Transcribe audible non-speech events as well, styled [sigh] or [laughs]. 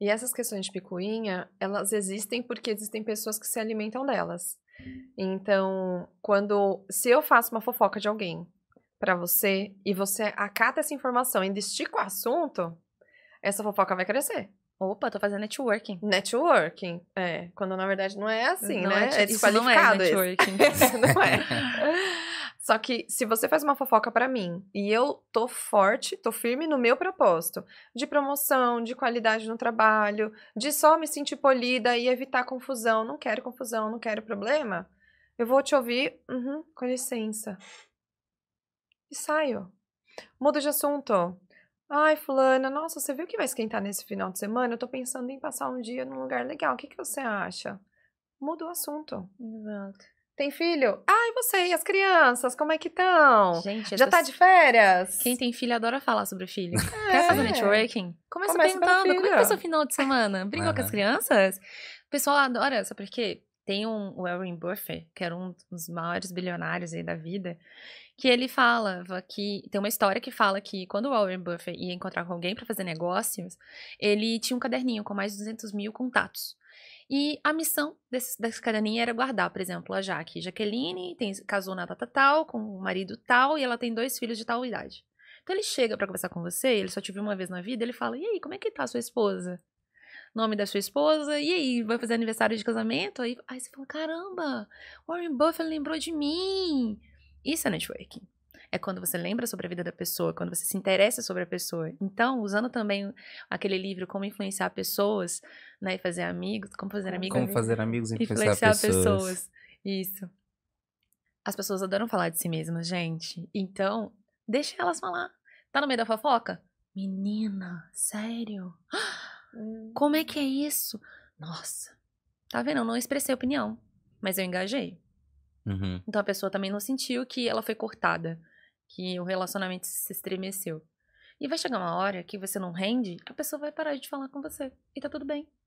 E essas questões de picuinha, elas existem porque existem pessoas que se alimentam delas. Então, quando se eu faço uma fofoca de alguém para você e você acata essa informação e destica o assunto, essa fofoca vai crescer. Opa, tô fazendo networking. Networking, é. Quando na verdade não é assim, não né? É, é Isso não é networking. [laughs] não é. [laughs] Só que se você faz uma fofoca para mim e eu tô forte, tô firme no meu propósito de promoção, de qualidade no trabalho, de só me sentir polida e evitar confusão, não quero confusão, não quero problema, eu vou te ouvir, uhum, com licença. E saio. Mudo de assunto. Ai, fulana, nossa, você viu que vai esquentar nesse final de semana? Eu tô pensando em passar um dia num lugar legal. O que, que você acha? Muda o assunto. Exato. Tem filho? Ah, você e as crianças? Como é que estão? Gente, já tá de férias? Quem tem filho adora falar sobre o filho. É. [laughs] Quer fazer é. networking? Começa, Começa perguntando, como é que foi seu final de semana? Brincou com as ah. crianças? O pessoal adora, sabe por quê? Tem um Warren Buffett, que era um dos maiores bilionários aí da vida, que ele falava que tem uma história que fala que quando o Warren Buffett ia encontrar com alguém para fazer negócios, ele tinha um caderninho com mais de 200 mil contatos. E a missão desse, caderninho era guardar, por exemplo, a Jaque Jaqueline tem, casou na data tal, com um marido tal, e ela tem dois filhos de tal idade. Então ele chega para conversar com você, ele só te viu uma vez na vida, ele fala: E aí, como é que tá a sua esposa? nome da sua esposa, e aí, vai fazer aniversário de casamento? Aí, aí você fala, caramba, Warren Buffett lembrou de mim. Isso é networking. É quando você lembra sobre a vida da pessoa, quando você se interessa sobre a pessoa. Então, usando também aquele livro Como Influenciar Pessoas, né, e fazer amigos, como fazer amigos. Como fazer amigos e influenciar, influenciar pessoas. pessoas. Isso. As pessoas adoram falar de si mesmas, gente. Então, deixa elas falar. Tá no meio da fofoca? Menina, sério? Ah! Hum. Como é que é isso? Nossa, tá vendo? Eu não expressei opinião, mas eu engajei. Uhum. Então a pessoa também não sentiu que ela foi cortada, que o relacionamento se estremeceu. E vai chegar uma hora que você não rende, a pessoa vai parar de falar com você. E tá tudo bem.